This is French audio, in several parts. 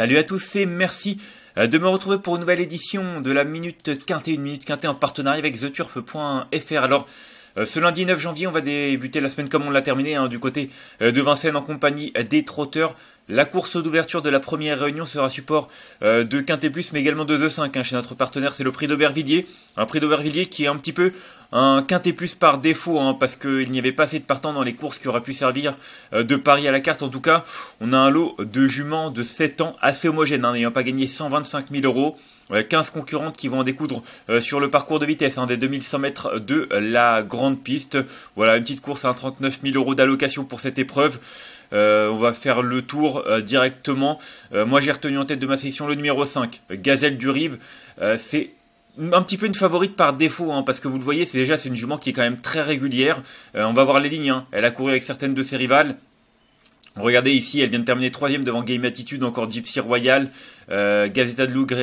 Salut à tous et merci euh, de me retrouver pour une nouvelle édition de la Minute Quintée, une Minute Quintée en partenariat avec TheTurf.fr. Alors, euh, ce lundi 9 janvier, on va débuter la semaine comme on l'a terminé hein, du côté euh, de Vincennes en compagnie des trotteurs. La course d'ouverture de la première réunion sera support euh, de Quintet Plus, mais également de the 5 hein, Chez notre partenaire, c'est le prix d'Aubervilliers. Un prix d'Aubervilliers qui est un petit peu un Quintet Plus par défaut, hein, parce qu'il n'y avait pas assez de partants dans les courses qui auraient pu servir euh, de pari à la carte. En tout cas, on a un lot de juments de 7 ans assez homogène, hein, n'ayant pas gagné 125 000 euros. 15 euh, concurrentes qui vont en découdre sur le parcours de vitesse hein, des 2100 mètres de la grande piste. Voilà, une petite course à 39 000 euros d'allocation pour cette épreuve. Euh, on va faire le tour euh, directement. Euh, moi, j'ai retenu en tête de ma sélection le numéro 5, Gazelle du Rive. c'est un petit peu une favorite par défaut, hein, parce que vous le voyez, c'est déjà c'est une jument qui est quand même très régulière. on va voir les lignes. Hein. Elle a couru avec certaines de ses rivales. Regardez ici, elle vient de terminer troisième devant Game Attitude, encore Gypsy Royal, euh, Gazeta de Lougre,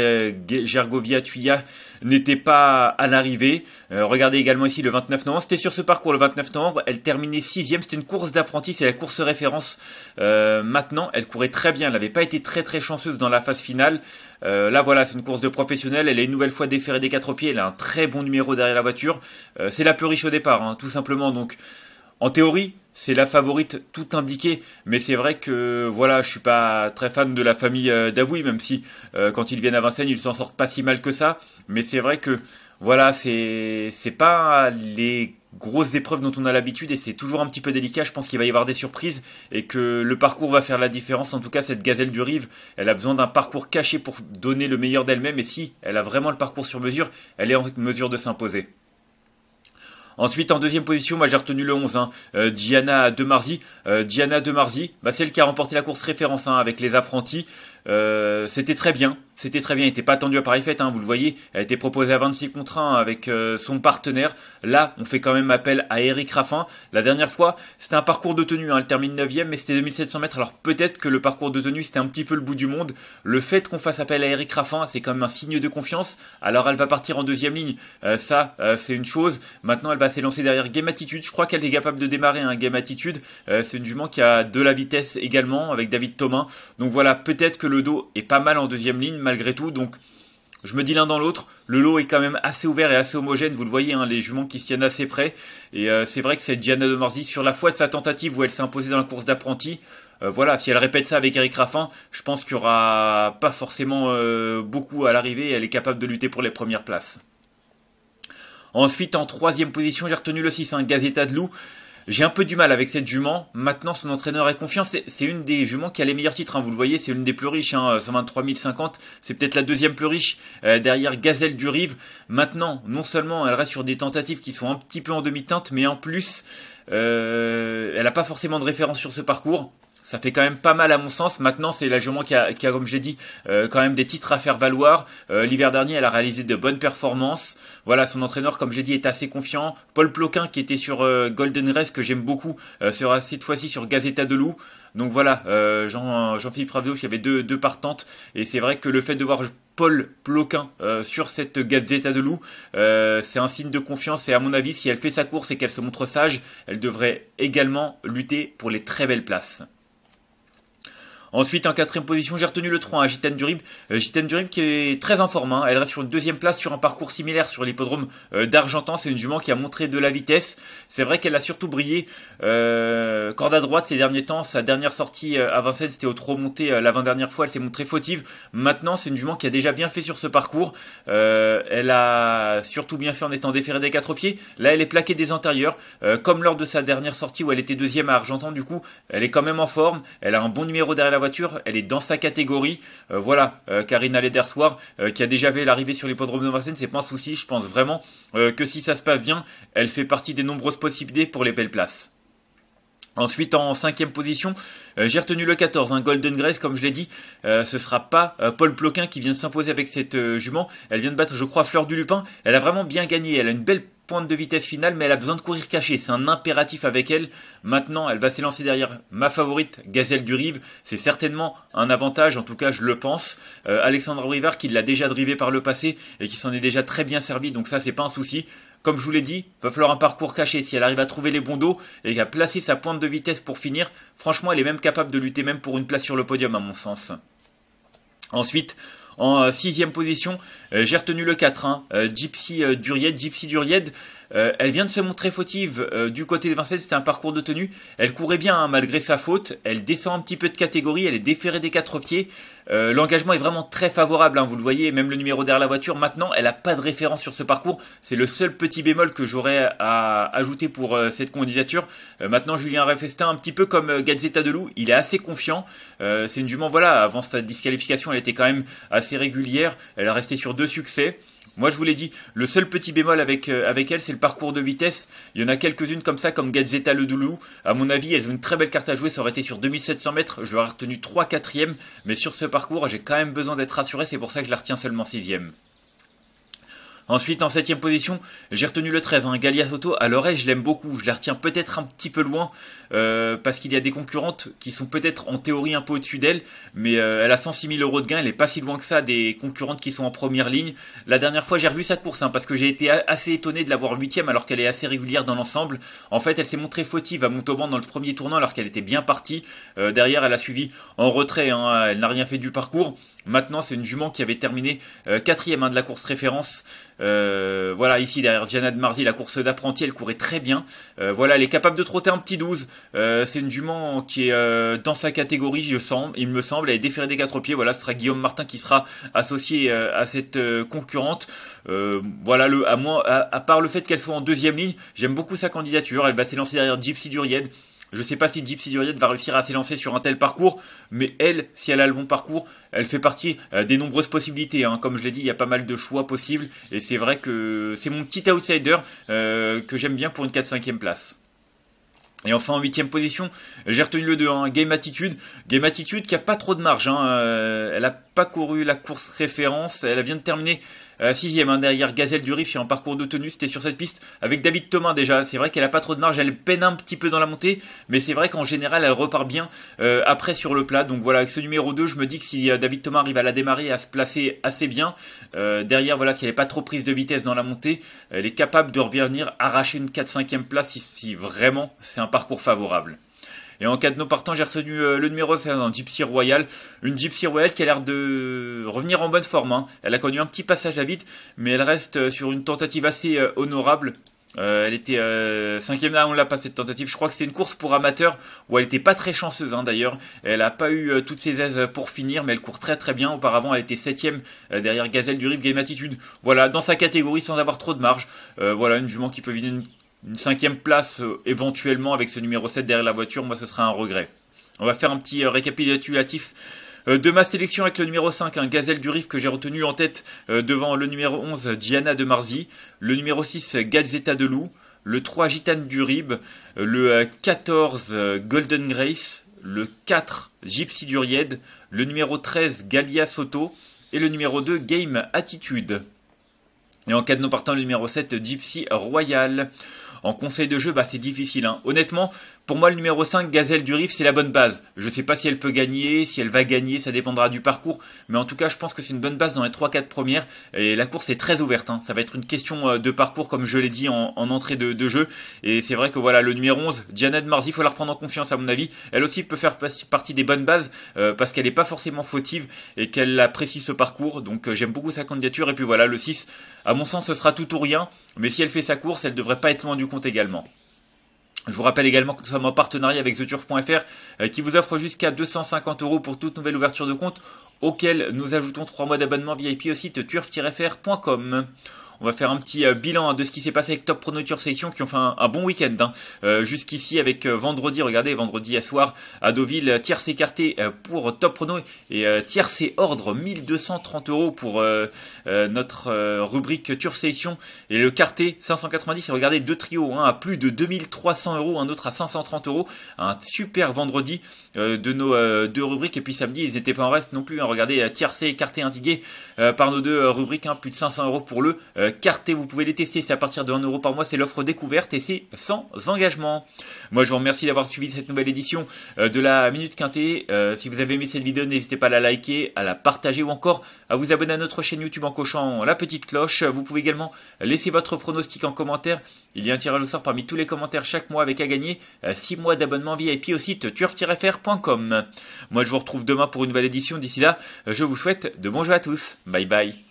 Gergovia, Tuya n'était pas à l'arrivée. Euh, regardez également ici le 29 novembre. C'était sur ce parcours le 29 novembre. Elle terminait sixième. C'était une course d'apprenti, c'est la course référence. Euh, maintenant, elle courait très bien. Elle n'avait pas été très très chanceuse dans la phase finale. là voilà, c'est une course de professionnel. Elle est une nouvelle fois déférée des quatre pieds. Elle a un très bon numéro derrière la voiture. c'est la plus riche au départ, hein, tout simplement. Donc, en théorie, c'est la favorite tout indiquée. Mais c'est vrai que voilà, je suis pas très fan de la famille euh, d'Aboui, même si euh, quand ils viennent à Vincennes, ils s'en sortent pas si mal que ça. Mais c'est vrai que voilà, c'est c'est pas les grosses épreuves dont on a l'habitude et c'est toujours un petit peu délicat. Je pense qu'il va y avoir des surprises et que le parcours va faire la différence. En tout cas, cette gazelle du Rive, elle a besoin d'un parcours caché pour donner le meilleur d'elle-même. Et si elle a vraiment le parcours sur mesure, elle est en mesure de s'imposer. Ensuite, en deuxième position, moi j'ai retenu le 11, hein. euh, Diana de Gianna euh, Demarzi. de Marzi, Demarzi, bah, c'est qui a remporté la course référence 1 hein, avec les apprentis. Euh, c'était très bien, c'était très bien, il n'était pas attendu à Paris Fête, hein, vous le voyez, elle a été proposée à 26 contre 1 avec euh, son partenaire. Là, on fait quand même appel à Eric Raffin. La dernière fois, c'était un parcours de tenue, hein. elle termine 9ème, mais c'était 2700 mètres, alors peut-être que le parcours de tenue, c'était un petit peu le bout du monde. Le fait qu'on fasse appel à Eric Raffin, c'est quand même un signe de confiance. Alors elle va partir en deuxième ligne, euh, ça, c'est une chose. Maintenant, elle va s'élancer derrière Game Attitude, je crois qu'elle est capable de démarrer un hein, Game Attitude. c'est une jument qui a de la vitesse également, avec David Thomas. Donc voilà, peut-être que le dos est pas mal en deuxième ligne malgré tout. Donc je me dis l'un dans l'autre. Le lot est quand même assez ouvert et assez homogène. Vous le voyez, hein, les juments qui se tiennent assez près. Et euh, c'est vrai que cette Diana de Marzi, sur la foi de sa tentative où elle s'est imposée dans la course d'apprenti, euh, voilà, si elle répète ça avec Eric Raffin, je pense qu'il n'y aura pas forcément euh, beaucoup à l'arrivée. Elle est capable de lutter pour les premières places. Ensuite, en troisième position, j'ai retenu le 6, un hein, Gazeta de Loup. J'ai un peu du mal avec cette jument. Maintenant, son entraîneur est confiant. C'est une des juments qui a les meilleurs titres. Hein. Vous le voyez, c'est une des plus riches. Hein. 123 euh, 050, c'est peut-être la deuxième plus riche euh, derrière Gazelle du Rive. Maintenant, non seulement elle reste sur des tentatives qui sont un petit peu en demi-teinte, mais en plus, euh, elle n'a pas forcément de référence sur ce parcours ça fait quand même pas mal à mon sens. Maintenant, c'est la qui a, qui a comme j'ai dit, euh, quand même des titres à faire valoir. Euh, l'hiver dernier, elle a réalisé de bonnes performances. Voilà, son entraîneur, comme j'ai dit, est assez confiant. Paul Ploquin, qui était sur euh, Golden Race, que j'aime beaucoup, sera cette fois-ci sur Gazeta de Loup. Donc voilà, Jean, Jean-Philippe il y avait deux, deux partantes. Et c'est vrai que le fait de voir Paul Ploquin sur cette Gazeta de Loup. c'est un signe de confiance et à mon avis, si elle fait sa course et qu'elle se montre sage, elle devrait également lutter pour les très belles places. Ensuite, en quatrième position, j'ai retenu le 3, à hein, Gitane Durib. Euh, Durib qui est très en forme. Hein. Elle reste sur une deuxième place sur un parcours similaire sur l'hippodrome euh, d'Argentan. C'est une jument qui a montré de la vitesse. C'est vrai qu'elle a surtout brillé euh, corde à droite ces derniers temps. Sa dernière sortie euh, à Vincennes, c'était au trop monté l'avant-dernière fois. Elle s'est montrée fautive. Maintenant, c'est une jument qui a déjà bien fait sur ce parcours. elle a surtout bien fait en étant déférée des quatre pieds. Là, elle est plaquée des antérieurs. comme lors de sa dernière sortie où elle était deuxième à Argentan, du coup, elle est quand même en forme. Elle a un bon numéro derrière voiture, elle est dans sa catégorie. Euh, voilà, euh, Karina Ledersoir, euh, qui a déjà fait l'arrivée sur l'hippodrome de Vincennes, c'est pas un souci. Je pense vraiment que si ça se passe bien, elle fait partie des nombreuses possibilités pour les belles places. Ensuite, en cinquième position, j'ai retenu le 14, un Golden Grace, comme je l'ai dit, ce sera pas Paul Ploquin qui vient s'imposer avec cette jument. Elle vient de battre, je crois, Fleur du Lupin. Elle a vraiment bien gagné, elle a une belle pointe de vitesse finale, mais elle a besoin de courir caché. C'est un impératif avec elle. Maintenant, elle va s'élancer derrière ma favorite, Gazelle Durive. C'est certainement un avantage, en tout cas, je le pense. Euh, Alexandre Rivard, qui l'a déjà drivé par le passé et qui s'en est déjà très bien servi, donc ça, c'est pas un souci. Comme je vous l'ai dit, va falloir un parcours caché. Si elle arrive à trouver les bons dos et à placer sa pointe de vitesse pour finir, franchement, elle est même capable de lutter même pour une place sur le podium, à mon sens. Ensuite, en euh, sixième position. Euh, j'ai retenu le 4, hein. euh, Gypsy Duried. Gypsy Duried, elle vient de se montrer fautive du côté de Vincennes, c'était un parcours de tenue. Elle courait bien hein, malgré sa faute, elle descend un petit peu de catégorie, elle est déférée des quatre pieds. Euh, l'engagement est vraiment très favorable, hein, vous le voyez, même le numéro derrière la voiture, maintenant, elle n'a pas de référence sur ce parcours. C'est le seul petit bémol que j'aurais à ajouter pour euh, cette candidature. Euh, maintenant, Julien Refestin, un petit peu comme Gazzetta de Loup, il est assez confiant. C'est une jument, voilà, avant sa disqualification, elle était quand même assez régulière. Elle a resté sur deux succès. Moi, je vous l'ai dit, le seul petit bémol euh, avec, elle, c'est le parcours de vitesse. Il y en a quelques-unes comme ça, comme Gazeta Le Doulou. À mon avis, elles ont une très belle carte à jouer. Ça aurait été sur 2700 mètres. Je l'aurais retenu 3 4 mais sur ce parcours, j'ai quand même besoin d'être rassuré. C'est pour ça que je la retiens seulement 6 e Ensuite, en septième position, j'ai retenu le 13, hein, Galia Soto. À l'oreille, je l'aime beaucoup. Je la retiens peut-être un petit peu loin euh, parce qu'il y a des concurrentes qui sont peut-être en théorie un peu au-dessus d'elle, mais euh, elle a 106 000 euros de gain. Elle n'est pas si loin que ça des concurrentes qui sont en première ligne. La dernière fois, j'ai revu sa course hein, parce que j'ai été assez étonné de l'avoir huitième alors qu'elle est assez régulière dans l'ensemble. En fait, elle s'est montrée fautive à Montauban dans le premier tournant alors qu'elle était bien partie. Euh, derrière, elle a suivi en retrait. Hein. elle n'a rien fait du parcours. Maintenant, c'est une jument qui avait terminé quatrième hein, de la course référence. Euh, voilà, ici derrière Janet Marzi, la course d'apprenti, elle courait très bien. Euh, voilà, elle est capable de trotter un petit 12. Euh, c'est une jument qui est dans sa catégorie, je sens, il me semble. Elle est déférée des quatre pieds. Voilà, ce sera Guillaume Martin qui sera associé à cette concurrente. voilà, le, à, moi à, part le fait qu'elle soit en deuxième ligne, j'aime beaucoup sa candidature. Elle va s'élancer derrière Gypsy Duried. Je ne sais pas si Gypsy Juliette va réussir à s'élancer sur un tel parcours, mais elle, si elle a le bon parcours, elle fait partie euh, des nombreuses possibilités. Hein. Comme je l'ai dit, il y a pas mal de choix possibles, et c'est vrai que c'est mon petit outsider euh, que j'aime bien pour une 4-5e place. Et enfin en 8 huitième position, j'ai retenu le 2, hein, Game Attitude. Game Attitude qui n'a pas trop de marge. Hein. Euh, elle n'a pas couru la course référence. Elle vient de terminer euh, sixième, hein, derrière Gazelle du sur un en parcours de tenue, c'était sur cette piste avec David Thomas déjà. C'est vrai qu'elle a pas trop de marge, elle peine un petit peu dans la montée, mais c'est vrai qu'en général, elle repart bien euh, après sur le plat. Donc voilà, avec ce numéro 2, je me dis que si euh, David Thomas arrive à la démarrer, à se placer assez bien, derrière, voilà, si elle n'est pas trop prise de vitesse dans la montée, elle est capable de revenir arracher une 4-5e place si vraiment c'est un parcours favorable. Et en cas de nos partants, j'ai reçu euh, le numéro 5 un Gypsy Royal. Une Gypsy Royal qui a l'air de revenir en bonne forme. Hein. Elle a connu un petit passage à vite, mais elle reste euh, sur une tentative assez euh, honorable. elle était 5 cinquième là, on l'a pas cette tentative. Je crois que c'était une course pour amateurs où elle était pas très chanceuse hein, d'ailleurs. Elle a pas eu toutes ses aises pour finir, mais elle court très très bien. Auparavant, elle était septième derrière Gazelle du Rive Game Attitude. Voilà, dans sa catégorie sans avoir trop de marge. voilà, une jument qui peut venir. une une cinquième place euh, éventuellement avec ce numéro 7 derrière la voiture, moi ce sera un regret. On va faire un petit euh, récapitulatif euh, de ma sélection avec le numéro 5, un hein, Gazelle du Riff que j'ai retenu en tête devant le numéro 11, Diana de Marzi, le numéro 6, Gazetta de Loup, le 3, Gitane du Rib, le 14, Golden Grace, le 4, Gypsy du le numéro 13, Galia Soto, et le numéro 2, Game Attitude. Et en cas de non partant, le numéro 7, Gypsy Royal. En conseil de jeu, bah, c'est difficile. Hein. Honnêtement, pour moi, le numéro 5, Gazelle du Riff, c'est la bonne base. Je ne sais pas si elle peut gagner, si elle va gagner, ça dépendra du parcours. Mais en tout cas, je pense que c'est une bonne base dans les 3-4 premières. Et la course est très ouverte. Hein. Ça va être une question euh, de parcours, comme je l'ai dit en, entrée de, jeu. Et c'est vrai que voilà, le numéro 11, Diana de Marzi, il faut la reprendre en confiance à mon avis. Elle aussi peut faire partie des bonnes bases euh, parce qu'elle n'est pas forcément fautive et qu'elle apprécie ce parcours. Donc euh, j'aime beaucoup sa candidature. Et puis voilà, le 6, à mon sens, ce sera tout ou rien. Mais si elle fait sa course, elle devrait pas être loin du compte également. Je vous rappelle également que nous sommes en partenariat avec TheTurf.fr euh, qui vous offre jusqu'à 250 euros pour toute nouvelle ouverture de compte auquel nous ajoutons trois mois d'abonnement VIP au site turf-fr.com. On va faire un petit euh, bilan hein, de ce qui s'est passé avec Top Prono Turf qui ont fait un, bon week-end. Hein. Euh, jusqu'ici avec euh, vendredi, regardez, vendredi à soir à Deauville, tierce écarté pour Top Prono et tiers et ordre 1230 euros pour notre rubrique Turf Section et le carté 590. regardez, deux trios, hein, à plus de 2300 euros, un autre à 530 euros. Un super vendredi de nos deux rubriques. Et puis samedi, ils n'étaient pas en reste non plus. Hein. Regardez, tiercé écarté, intigué par nos deux rubriques, plus de 500 euros pour le euh, carté. Vous pouvez les tester, c'est à partir de 1€ euro par mois, c'est l'offre découverte et c'est sans engagement. Moi je vous remercie d'avoir suivi cette nouvelle édition euh, de la Minute Quintée. Euh, si vous avez aimé cette vidéo, n'hésitez pas à la liker, à la partager ou encore à vous abonner à notre chaîne YouTube en cochant la petite cloche. Vous pouvez également laisser votre pronostic en commentaire. Il y a un tirage au sort parmi tous les commentaires chaque mois avec à gagner 6 mois d'abonnement VIP au site turf-fr.com. Moi je vous retrouve demain pour une nouvelle édition. D'ici là, je vous souhaite de bons jeux à tous. Bye bye.